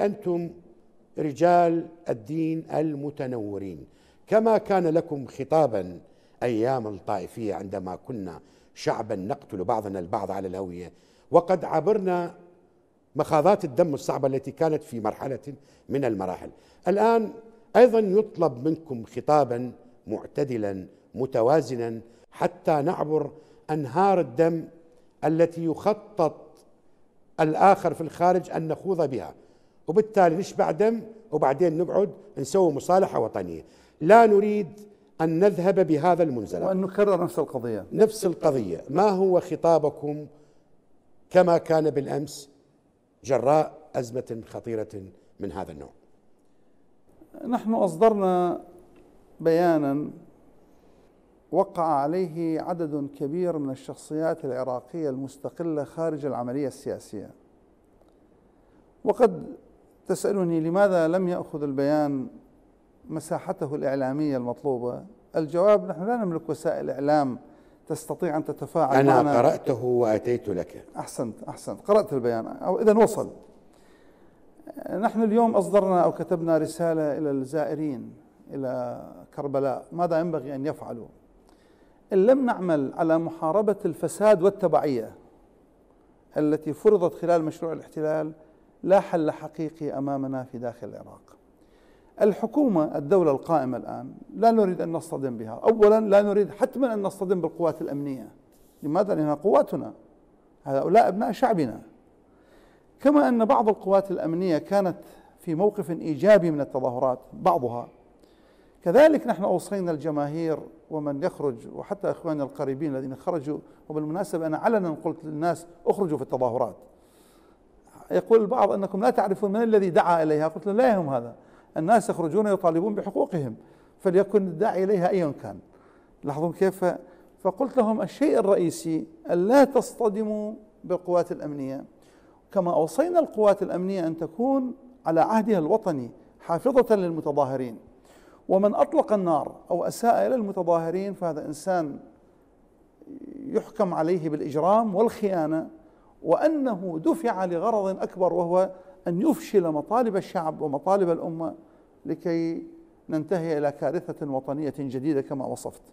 انتم رجال الدين المتنورين كما كان لكم خطابا ايام الطائفيه عندما كنا شعبا نقتل بعضنا البعض على الهويه وقد عبرنا مخاضات الدم الصعبه التي كانت في مرحله من المراحل الان ايضا يطلب منكم خطابا معتدلا متوازنا حتى نعبر انهار الدم التي يخطط الاخر في الخارج ان نخوض بها وبالتالي نشبع دم وبعدين نقعد نسوي مصالحه وطنيه لا نريد ان نذهب بهذا المنزلق وان نكرر نفس القضيه نفس القضيه ما هو خطابكم كما كان بالامس جراء ازمه خطيره من هذا النوع نحن اصدرنا بيانا وقع عليه عدد كبير من الشخصيات العراقيه المستقله خارج العمليه السياسيه وقد تسألني لماذا لم يأخذ البيان مساحته الإعلامية المطلوبة الجواب نحن لا نملك وسائل إعلام تستطيع أن تتفاعل أنا معنا. قرأته وأتيت لك أحسنت أحسنت قرأت البيان أو إذا وصل نحن اليوم أصدرنا أو كتبنا رسالة إلى الزائرين إلى كربلاء ماذا ينبغي أن يفعلوا إن لم نعمل على محاربة الفساد والتبعية التي فرضت خلال مشروع الاحتلال لا حل حقيقي امامنا في داخل العراق. الحكومه الدوله القائمه الان لا نريد ان نصطدم بها، اولا لا نريد حتما ان نصطدم بالقوات الامنيه. لماذا؟ لانها قواتنا. هؤلاء ابناء شعبنا. كما ان بعض القوات الامنيه كانت في موقف ايجابي من التظاهرات بعضها كذلك نحن اوصينا الجماهير ومن يخرج وحتى اخواننا القريبين الذين خرجوا وبالمناسبه انا علنا قلت للناس اخرجوا في التظاهرات يقول البعض أنكم لا تعرفون من الذي دعا إليها قلت له لا يهم هذا الناس يخرجون يطالبون بحقوقهم فليكن الداعي إليها أيا كان لاحظون كيف فقلت لهم الشيء الرئيسي ألا تصطدموا بالقوات الأمنية كما أوصينا القوات الأمنية أن تكون على عهدها الوطني حافظة للمتظاهرين ومن أطلق النار أو أساء إلى المتظاهرين فهذا إنسان يحكم عليه بالإجرام والخيانة وأنه دفع لغرض أكبر وهو أن يفشل مطالب الشعب ومطالب الأمة لكي ننتهي إلى كارثة وطنية جديدة كما وصفت